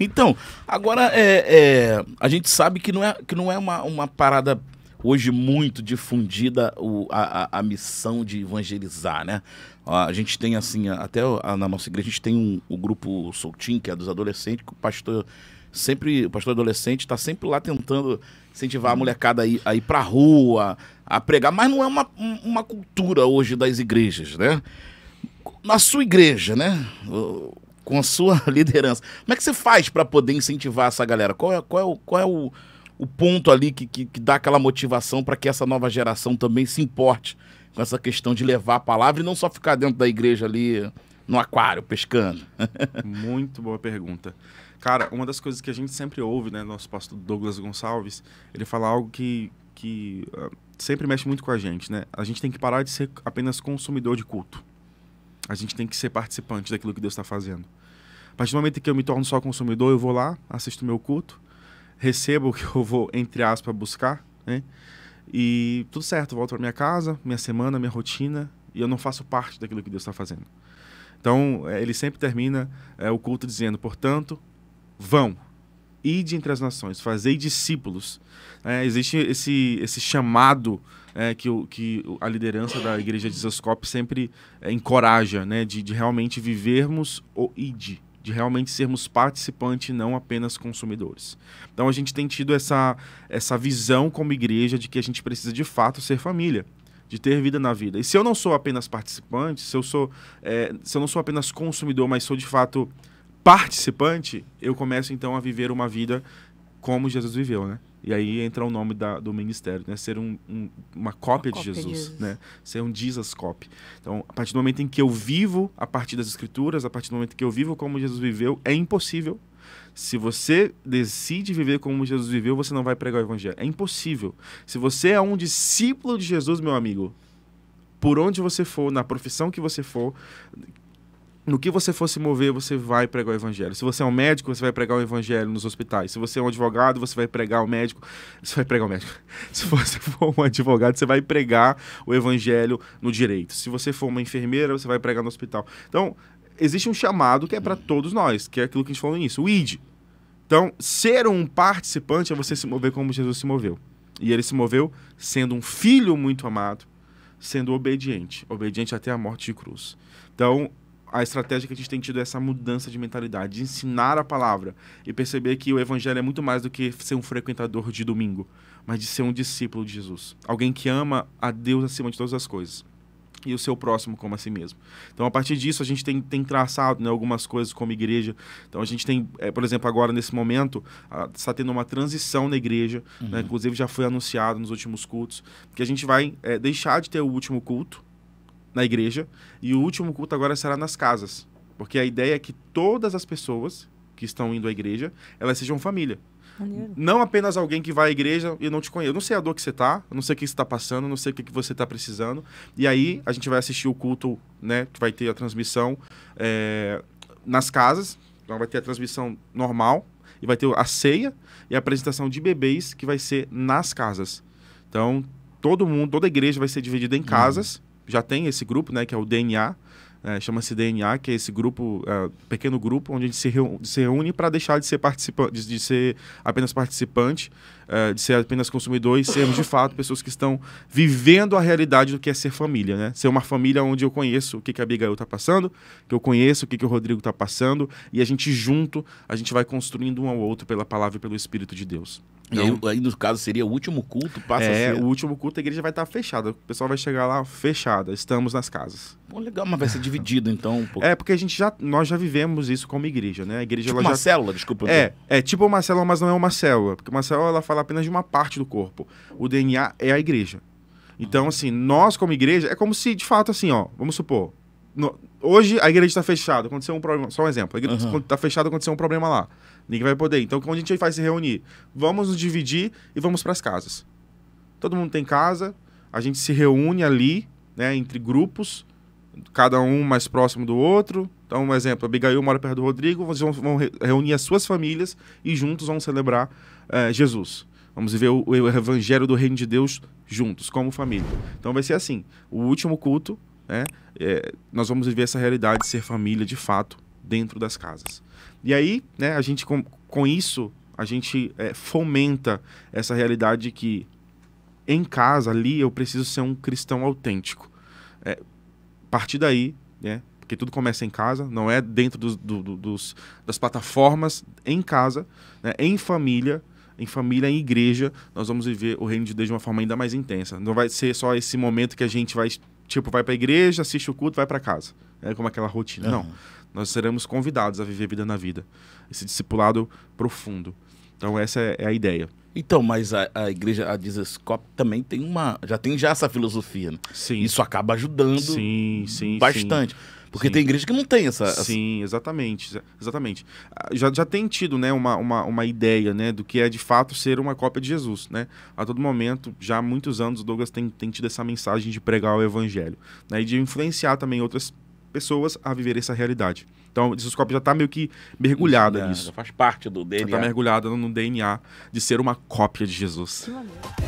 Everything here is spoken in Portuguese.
Então, agora é, é, a gente sabe que não é, que não é uma, uma parada hoje muito difundida o, a, a, missão de evangelizar, né? A gente tem assim, até na nossa igreja, a gente tem um, o grupo Soltim, que é dos adolescentes, que o pastor sempre, o pastor adolescente está sempre lá tentando incentivar a molecada a ir, a ir pra rua, a pregar, mas não é uma, uma cultura hoje das igrejas, né? Na sua igreja, né? com a sua liderança. Como é que você faz para poder incentivar essa galera? Qual é, qual é, o, qual é o, o ponto ali que, que, que dá aquela motivação para que essa nova geração também se importe com essa questão de levar a palavra e não só ficar dentro da igreja ali no aquário pescando? Muito boa pergunta. Cara, uma das coisas que a gente sempre ouve, né, nosso pastor Douglas Gonçalves, ele fala algo que, que uh, sempre mexe muito com a gente, né? A gente tem que parar de ser apenas consumidor de culto. A gente tem que ser participante daquilo que Deus está fazendo. A partir do momento que eu me torno só consumidor, eu vou lá, assisto meu culto, recebo o que eu vou, entre aspas, buscar, né? E tudo certo, volto para minha casa, minha semana, minha rotina, e eu não faço parte daquilo que Deus está fazendo. Então, é, ele sempre termina é, o culto dizendo, portanto, vão, Ide entre as nações, fazei discípulos. É, existe esse, esse chamado é, que, o, que a liderança da igreja de Zascope sempre é, encoraja, né, de, de realmente vivermos o ide, de realmente sermos participantes e não apenas consumidores. Então a gente tem tido essa, essa visão como igreja de que a gente precisa de fato ser família. De ter vida na vida. E se eu não sou apenas participante, se eu, sou, é, se eu não sou apenas consumidor, mas sou de fato participante, eu começo então a viver uma vida como Jesus viveu, né? E aí entra o nome da, do ministério, né? Ser um, um, uma, cópia, uma de, Jesus, de, né? Ser um Jesus copy. Então, a partir do momento em que eu vivo a partir das escrituras, a partir do momento que eu vivo como Jesus viveu, é impossível. Se você decide viver como Jesus viveu, você não vai pregar o evangelho. É impossível. Se você é um discípulo de Jesus, meu amigo, por onde você for, na profissão que você for, no que você for se mover, você vai pregar o evangelho. Se você é um médico, você vai pregar o evangelho nos hospitais. Se você é um advogado, você vai pregar o médico. Você vai pregar o médico. Se você for um advogado, você vai pregar o evangelho no direito. Se você for uma enfermeira, você vai pregar no hospital. Então, existe um chamado que é para todos nós, que é aquilo que a gente falou no início, o ID. Então, ser um participante é você se mover como Jesus se moveu. E ele se moveu sendo um filho muito amado, sendo obediente, obediente até a morte de cruz. Então, a estratégia que a gente tem tido é essa mudança de mentalidade, de ensinar a palavra e perceber que o evangelho é muito mais do que ser um frequentador de domingo, mas de ser um discípulo de Jesus, alguém que ama a Deus acima de todas as coisas e o seu próximo como a si mesmo. Então, a partir disso, a gente tem, tem traçado né, algumas coisas como igreja. Então, a gente tem, é, por exemplo, agora nesse momento, está tendo uma transição na igreja, né, uhum. né, inclusive já foi anunciado nos últimos cultos, que a gente vai é, deixar de ter o último culto, na igreja e o último culto agora será nas casas, porque a ideia é que todas as pessoas que estão indo à igreja, elas sejam família. Não apenas alguém que vai à igreja e não te conhece. Eu não sei a dor que você está eu não sei o que você está passando, eu não sei o que, você está precisando. E aí a gente vai assistir o culto, né? Que vai ter a transmissão é, nas casas. Então vai ter a transmissão normal e vai ter a ceia e a apresentação de bebês que vai ser nas casas. Então todo mundo, toda a igreja vai ser dividida em uhum. casas já tem esse grupo, né, que é o DNA, é, chama-se DNA, que é esse grupo, é, pequeno grupo, onde a gente se, reúne, reúne para deixar de ser participante, de, de, ser apenas participante, é, de ser apenas consumidor e sermos de fato pessoas que estão vivendo a realidade do que é ser família, né? Ser uma família onde eu conheço o que, que a Abigail está passando, que eu conheço o que, que o Rodrigo está passando, e a gente junto, a gente vai construindo um ao outro pela palavra e pelo Espírito de Deus. Então, e aí, no caso, seria o último culto? Passa é, o último culto, a igreja vai estar fechada. O pessoal vai chegar lá fechada. Estamos nas casas. Pô, legal, mas vai ser dividido, então, um É, porque a gente já, nós já vivemos isso como igreja, né? A igreja, tipo uma já... célula, desculpa. É, é tipo uma célula, mas não é uma célula. Porque uma célula, ela fala apenas de uma parte do corpo. O DNA é a igreja. Então, ah. assim, nós como igreja, é como se, de fato, assim, ó, vamos supor... No... hoje a igreja está fechada, aconteceu um problema... Só um exemplo. A igreja está uhum. fechada, aconteceu um problema lá. Ninguém vai poder. Então, quando a gente vai se reunir? Vamos nos dividir e vamos para as casas. Todo mundo tem casa, a gente se reúne ali, né, entre grupos, cada um mais próximo do outro. Então, um exemplo, a Abigail mora perto do Rodrigo, vocês vão, vão reunir as suas famílias e juntos vão celebrar eh, Jesus. Vamos viver o, o evangelho do reino de Deus juntos, como família. Então vai ser assim, o último culto, né, é, nós vamos viver essa realidade de ser família de fato, dentro das casas. E aí, né, a gente com, com isso, a gente é, fomenta essa realidade de que em casa, ali, eu preciso ser um cristão autêntico. É, a partir daí, né, porque tudo começa em casa, não é dentro dos, do, do, dos das plataformas, em casa, né, em família, em família, em igreja, nós vamos viver o reino de Deus de uma forma ainda mais intensa. Não vai ser só esse momento que a gente vai, tipo, vai para a igreja, assiste o culto, vai para casa. É como aquela rotina. Uhum. Não nós seremos convidados a viver a vida na vida, esse discipulado profundo. Então essa é, é a ideia. Então, mas a, a igreja, a Jesus Cop também tem uma, já tem já essa filosofia. Né? Sim. Isso acaba ajudando sim, sim, bastante. Sim. Porque sim. tem igreja que não tem essa. Sim, exatamente. Exatamente. Ah, já, já tem tido né, uma, uma, uma ideia né, do que é de fato ser uma cópia de Jesus. Né? A todo momento, já há muitos anos, o Douglas tem, tem tido essa mensagem de pregar o evangelho né, e de influenciar também outras pessoas a viver essa realidade. Então, o discoscópio já está meio que mergulhada né, nisso. Já faz parte do DNA. Já está mergulhada no DNA de ser uma cópia de Jesus. Que